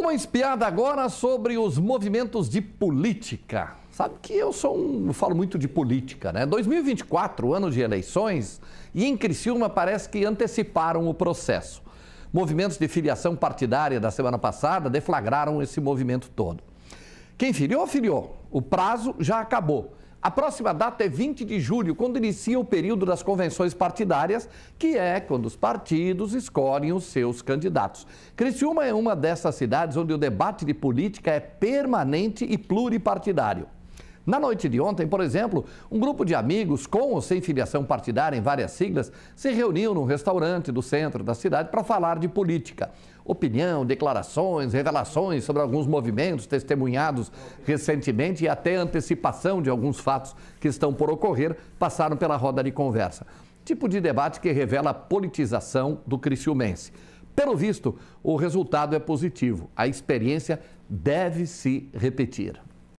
Uma espiada agora sobre os movimentos de política. Sabe que eu sou um, falo muito de política, né? 2024, ano de eleições, e em Criciúma parece que anteciparam o processo. Movimentos de filiação partidária da semana passada deflagraram esse movimento todo. Quem filiou, filiou. O prazo já acabou. A próxima data é 20 de julho, quando inicia o período das convenções partidárias, que é quando os partidos escolhem os seus candidatos. Criciúma é uma dessas cidades onde o debate de política é permanente e pluripartidário. Na noite de ontem, por exemplo, um grupo de amigos com ou sem filiação partidária em várias siglas se reuniu num restaurante do centro da cidade para falar de política. Opinião, declarações, revelações sobre alguns movimentos testemunhados recentemente e até antecipação de alguns fatos que estão por ocorrer passaram pela roda de conversa. Tipo de debate que revela a politização do criciumense. Pelo visto, o resultado é positivo. A experiência deve se repetir.